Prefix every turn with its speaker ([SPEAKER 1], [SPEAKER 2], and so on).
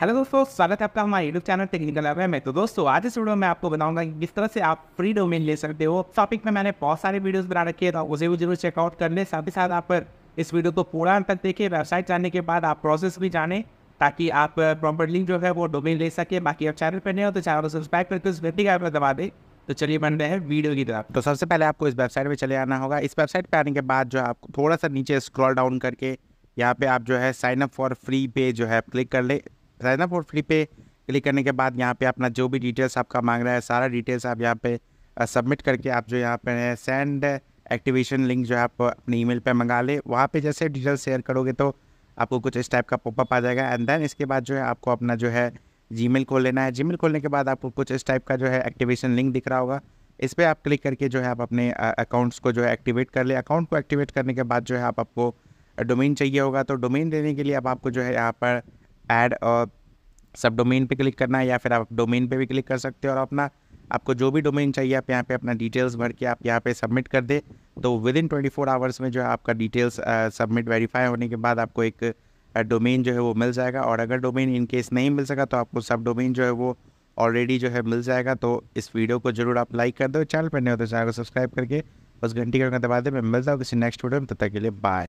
[SPEAKER 1] hello दोस्तों स्वागत है आपका हमारे यूट्यूब चैनल टेक्निकल लैब है मैं तो दोस्तों आज इस वीडियो में आपको बताऊंगा कि किस तरह से आप फ्री डोमेन ले सकते हो टॉपिक में मैंने बहुत सारे वीडियोस बना रखे हैं तो उसे भी जरूर चेकआउट कर लें साथ ही साथ आप इस वीडियो को पूरा अंत तक देखें वेबसाइट जाने के बाद आप प्रोसेस भी जाने ताकि आप प्रॉपर लिंक जो है वो डोमेन ले सके बाकी आप चैनल पर नहीं हो तो चैनल को सब्सक्राइब करके उस व्यक्ति का दबा दें तो चलिए बन रहे हैं वीडियो की तरफ
[SPEAKER 2] तो सबसे पहले आपको इस वेबसाइट पर चले आना होगा इस वेबसाइट पर आने के बाद जो आपको थोड़ा सा नीचे स्क्रॉल डाउन करके यहाँ पे आप जो है साइन अप फॉर फ्री पे जो है क्लिक कर ले साइन अप और फ्री पे क्लिक करने के बाद यहाँ पे अपना जो भी डिटेल्स आपका मांग रहा है सारा डिटेल्स आप यहाँ पे सबमिट करके आप जो यहाँ पे है सेंड एक्टिवेशन लिंक जो है आप अपने ईमेल पे मंगा ले वहाँ पे जैसे डिटेल्स शेयर करोगे तो आपको कुछ इस टाइप का पॉपअप आ जाएगा एंड देन इसके बाद जो है आपको अपना जो है जी खोल लेना है जी खोलने के बाद आपको कुछ इस टाइप का जो है एक्टिवेशन लिंक दिख रहा होगा इस पर आप क्लिक करके जो है आप अपने अकाउंट्स को जो है एक्टिवेट कर ले अकाउंट को एक्टिवेट करने के बाद जो है आप आपको डोमेन चाहिए होगा तो डोमेन देने के लिए अब आपको जो है यहाँ पर ऐड सब डोमेन पे क्लिक करना है या फिर आप डोमेन पे भी क्लिक कर सकते हो और अपना आपको जो भी डोमेन चाहिए आप यहाँ पे अपना डिटेल्स भर के आप यहाँ पे सबमिट कर दे तो within twenty four hours में जो है आपका डिटेल्स सबमिट वेरीफाई होने के बाद आपको एक डोमेन जो है वो मिल जाएगा और अगर डोमेन इन केस नहीं मिल सका तो आपको सब डोमेन जो है वो ऑलरेडी जो है मिल जाएगा तो इस वीडियो को जरूर आप लाइक कर दो चैनल पर नहीं होते तो चैनल को सब्सक्राइब करके बस घंटी का दबा दे मैं मिलता हूँ किसी नेक्स्ट वीडियो में तब तक के लिए बाय